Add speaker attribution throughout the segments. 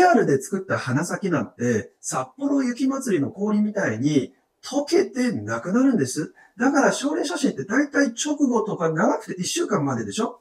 Speaker 1: アルで作った花咲なんて、札幌雪まつりの氷みたいに溶けてなくなるんです。だから症例写真って大体直後とか長くて1週間まででしょ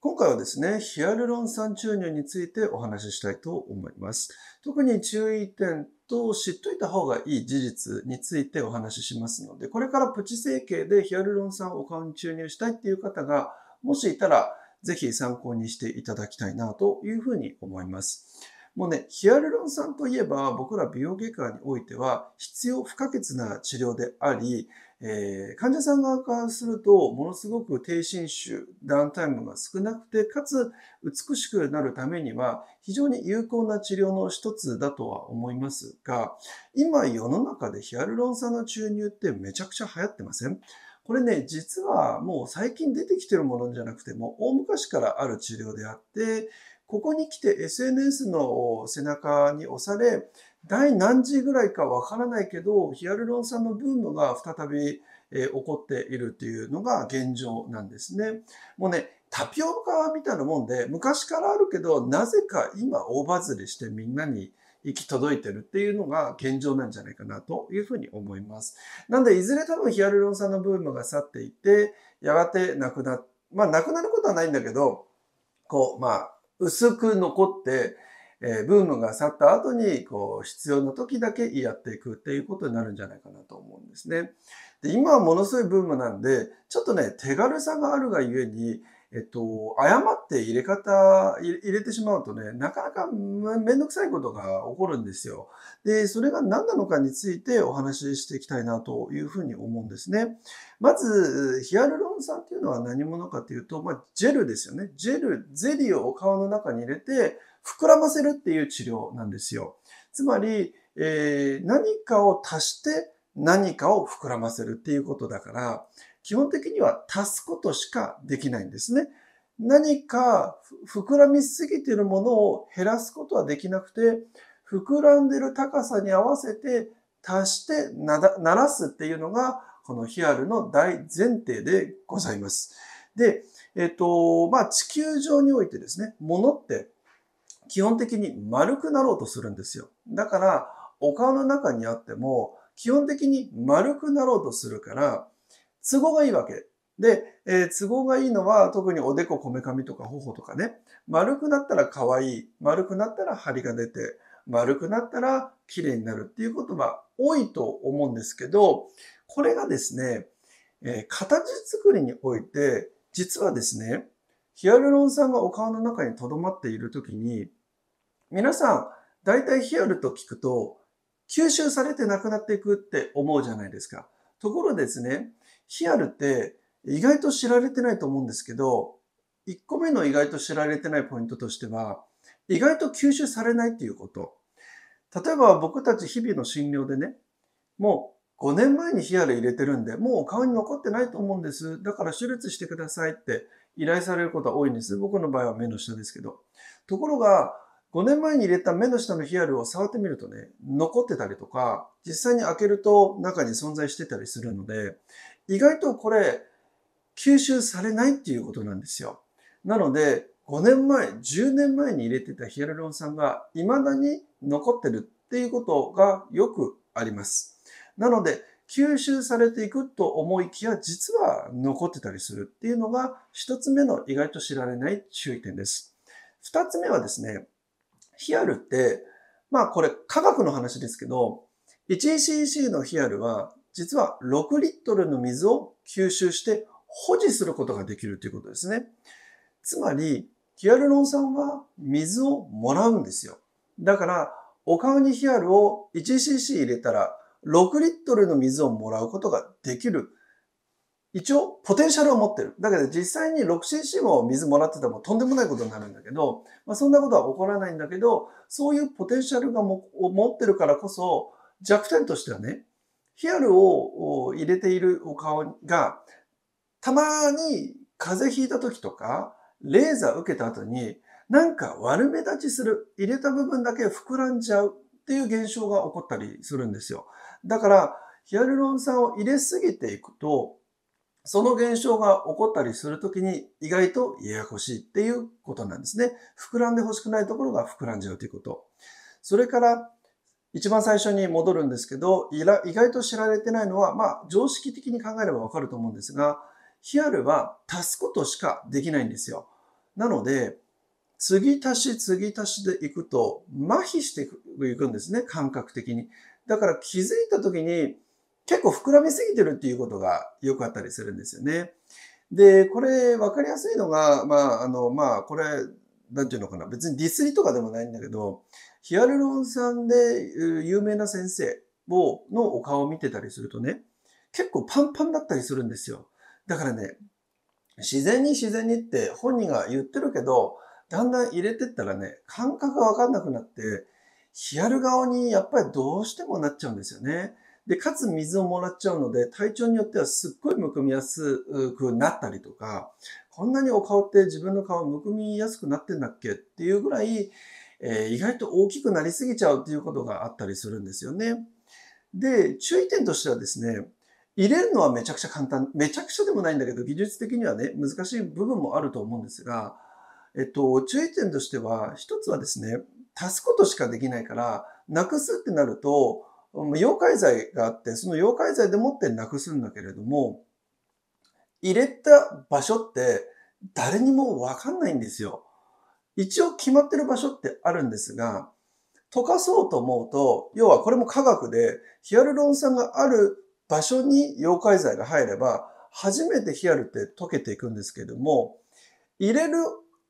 Speaker 1: 今回はですね、ヒアルロン酸注入についてお話ししたいと思います。特に注意点と知っといた方がいい事実についてお話ししますので、これからプチ整形でヒアルロン酸をお顔に注入したいっていう方が、もしいたら、ぜひ参考にしていただきたいなというふうに思います。もうね、ヒアルロン酸といえば僕ら美容外科においては必要不可欠な治療であり、えー、患者さん側からするとものすごく低侵襲、ダウンタイムが少なくて、かつ美しくなるためには非常に有効な治療の一つだとは思いますが、今世の中でヒアルロン酸の注入ってめちゃくちゃ流行ってませんこれね、実はもう最近出てきてるものじゃなくても、大昔からある治療であって、ここに来て SNS の背中に押され、第何時ぐらいかわからないけど、ヒアルロン酸のブームが再びえ起こっているというのが現状なんですね。もうね、タピオカみたいなもんで、昔からあるけど、なぜか今大バズりしてみんなに行き届いてるっていうのが現状なんじゃないかなというふうに思います。なんで、いずれ多分ヒアルロン酸のブームが去っていって、やがてなくな、まあなくなることはないんだけど、こう、まあ、薄く残って、えー、ブームが去った後にこう必要な時だけやっていくっていうことになるんじゃないかなと思うんですね。で、今はものすごいブームなんで、ちょっとね、手軽さがあるがゆえに、えっと、誤って入れ方、入れてしまうとね、なかなかめんどくさいことが起こるんですよ。で、それが何なのかについてお話ししていきたいなというふうに思うんですね。まず、ヒアルロン酸っていうのは何者かというと、まあ、ジェルですよね。ジェル、ゼリーをお顔の中に入れて、膨らませるっていう治療なんですよ。つまり、えー、何かを足して、何かを膨らませるっていうことだから、基本的には足すことしかできないんですね。何か膨らみすぎてるものを減らすことはできなくて、膨らんでる高さに合わせて足してなだ、鳴らすっていうのが、このヒアルの大前提でございます。で、えっ、と、まあ、地球上においてですね、物って基本的に丸くなろうとするんですよ。だから、お顔の中にあっても、基本的に丸くなろうとするから、都合がいいわけ。で、えー、都合がいいのは特におでこ、こめかみとか頬とかね、丸くなったら可愛い、丸くなったら張りが出て、丸くなったら綺麗になるっていうことが多いと思うんですけど、これがですね、えー、形作りにおいて、実はですね、ヒアルロン酸がお顔の中に留まっているときに、皆さん、大体ヒアルと聞くと、吸収されてなくなっていくって思うじゃないですか。ところですね、ヒアルって意外と知られてないと思うんですけど、1個目の意外と知られてないポイントとしては、意外と吸収されないっていうこと。例えば僕たち日々の診療でね、もう5年前にヒアル入れてるんで、もう顔に残ってないと思うんです。だから手術してくださいって依頼されることは多いんです。僕の場合は目の下ですけど。ところが、5年前に入れた目の下のヒアルを触ってみるとね、残ってたりとか、実際に開けると中に存在してたりするので、意外とこれ、吸収されないっていうことなんですよ。なので、5年前、10年前に入れてたヒアルロン酸が未だに残ってるっていうことがよくあります。なので、吸収されていくと思いきや、実は残ってたりするっていうのが、1つ目の意外と知られない注意点です。2つ目はですね、ヒアルって、まあこれ科学の話ですけど、1cc のヒアルは実は6リットルの水を吸収して保持することができるということですね。つまり、ヒアルロン酸は水をもらうんですよ。だから、お顔にヒアルを 1cc 入れたら6リットルの水をもらうことができる一応ポテンシャルを持ってる。だけど実際に 6cc も水もらっててもとんでもないことになるんだけど、まあ、そんなことは起こらないんだけど、そういうポテンシャルがもを持ってるからこそ、弱点としてはね、ヒアルを入れているお顔が、たまに風邪ひいた時とか、レーザー受けた後に、なんか悪目立ちする、入れた部分だけ膨らんじゃうっていう現象が起こったりするんですよ。だから、ヒアルロン酸を入れすぎていくと、その現象が起こったりするときに意外とややこしいっていうことなんですね。膨らんでほしくないところが膨らんじゃうということ。それから一番最初に戻るんですけど、意外と知られてないのは、まあ常識的に考えればわかると思うんですが、ヒアルは足すことしかできないんですよ。なので、次足し次足しでいくと麻痺していくんですね、感覚的に。だから気づいたときに結構膨らみすぎてるっていうことがよくあったりするんですよね。で、これ分かりやすいのが、まあ、あの、まあ、これ、なんていうのかな、別にディスりとかでもないんだけど、ヒアルロン酸で有名な先生を、のお顔を見てたりするとね、結構パンパンだったりするんですよ。だからね、自然に自然にって本人が言ってるけど、だんだん入れてったらね、感覚がわかんなくなって、ヒアル顔にやっぱりどうしてもなっちゃうんですよね。で、かつ水をもらっちゃうので、体調によってはすっごいむくみやすくなったりとか、こんなにお顔って自分の顔むくみやすくなってんだっけっていうぐらい、えー、意外と大きくなりすぎちゃうっていうことがあったりするんですよね。で、注意点としてはですね、入れるのはめちゃくちゃ簡単。めちゃくちゃでもないんだけど、技術的にはね、難しい部分もあると思うんですが、えっと、注意点としては、一つはですね、足すことしかできないから、なくすってなると、溶解剤があって、その溶解剤でもってなくすんだけれども、入れた場所って誰にもわかんないんですよ。一応決まってる場所ってあるんですが、溶かそうと思うと、要はこれも科学で、ヒアルロン酸がある場所に溶解剤が入れば、初めてヒアルって溶けていくんですけども、入れる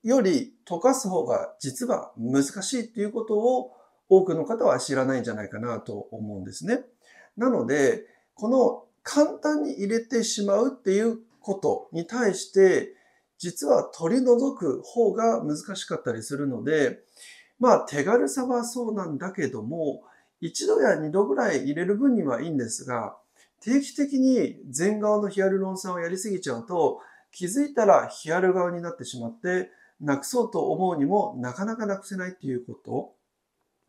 Speaker 1: より溶かす方が実は難しいっていうことを多くの方は知らないんじゃないかなと思うんですね。なので、この簡単に入れてしまうっていうことに対して、実は取り除く方が難しかったりするので、まあ手軽さはそうなんだけども、一度や二度ぐらい入れる分にはいいんですが、定期的に全側のヒアルロン酸をやりすぎちゃうと、気づいたらヒアル側になってしまって、なくそうと思うにもなかなかなくせないっていうこと。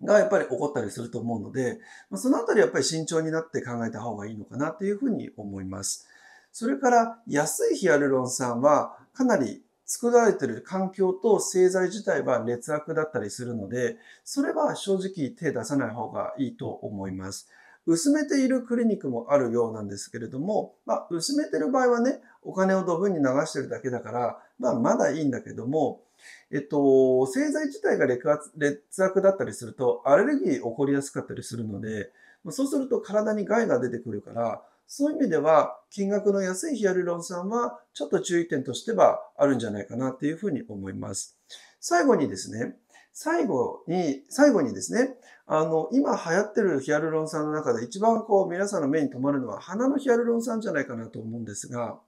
Speaker 1: がやっぱり起こったりすると思うので、まそのあたりやっぱり慎重になって考えた方がいいのかなというふうに思います。それから安いヒアルロン酸はかなり作られてる環境と製剤自体は劣悪だったりするので、それは正直手出さない方がいいと思います。薄めているクリニックもあるようなんですけれども、まあ、薄めてる場合はね、お金をドブに流してるだけだから、まあ、まだいいんだけども、えっと、製剤自体が劣悪劣悪だったりすると、アレルギー起こりやすかったりするので、そうすると体に害が出てくるから、そういう意味では、金額の安いヒアルロン酸は、ちょっと注意点としてはあるんじゃないかなっていうふうに思います。最後にですね、最後に、最後にですね、あの、今流行ってるヒアルロン酸の中で一番こう皆さんの目に留まるのは鼻のヒアルロン酸じゃないかなと思うんですが、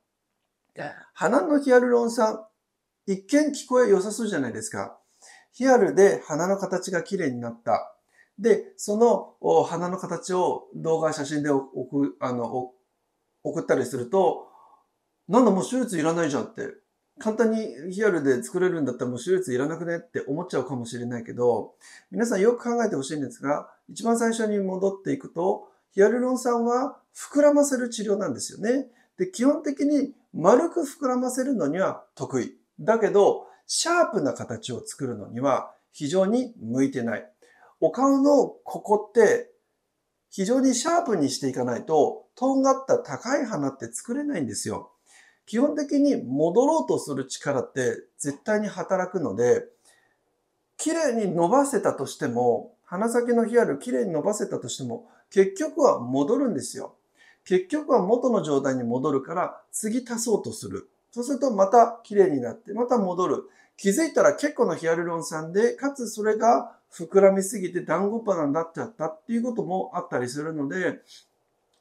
Speaker 1: 鼻のヒアルロン酸一見聞こえ良さそうじゃないですか。ヒアルで鼻の形が綺麗になった。で、その鼻の形を動画、写真で送あの送ったりすると、なんだもう手術いらないじゃんって。簡単にヒアルで作れるんだったらもう手術いらなくねって思っちゃうかもしれないけど、皆さんよく考えてほしいんですが、一番最初に戻っていくと、ヒアルロン酸は膨らませる治療なんですよね。で、基本的に丸く膨らませるのには得意。だけど、シャープな形を作るのには非常に向いてない。お顔のここって非常にシャープにしていかないと、とんがった高い花って作れないんですよ。基本的に戻ろうとする力って絶対に働くので、綺麗に伸ばせたとしても、鼻先のヒアル綺麗に伸ばせたとしても、結局は戻るんですよ。結局は元の状態に戻るから、次足そうとする。そうするとまた綺麗になって、また戻る。気づいたら結構なヒアルロン酸で、かつそれが膨らみすぎて団子花になっちゃったっていうこともあったりするので、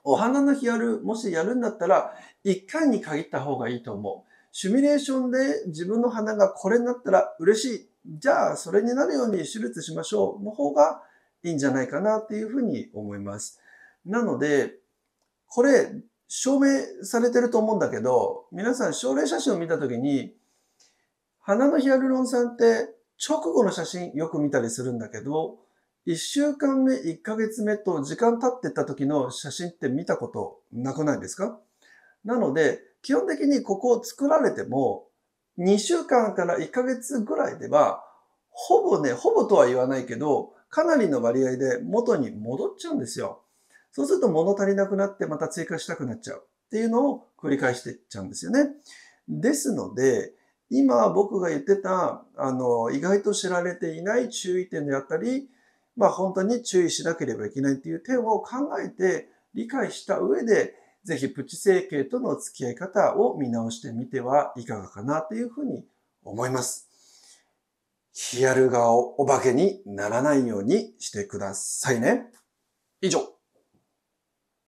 Speaker 1: お花のヒアル、もしやるんだったら、1回に限った方がいいと思う。シミュレーションで自分の花がこれになったら嬉しい。じゃあ、それになるように手術しましょう。の方がいいんじゃないかなっていうふうに思います。なので、これ、証明されてると思うんだけど、皆さん症例写真を見たときに、鼻のヒアルロン酸って直後の写真よく見たりするんだけど、1週間目、1ヶ月目と時間経ってった時の写真って見たことなくないですかなので、基本的にここを作られても、2週間から1ヶ月ぐらいでは、ほぼね、ほぼとは言わないけど、かなりの割合で元に戻っちゃうんですよ。そうすると物足りなくなってまた追加したくなっちゃうっていうのを繰り返してっちゃうんですよね。ですので、今僕が言ってた、あの、意外と知られていない注意点であったり、まあ本当に注意しなければいけないっていう点を考えて理解した上で、ぜひプチ整形との付き合い方を見直してみてはいかがかなというふうに思います。ヒアル顔お化けにならないようにしてくださいね。以上。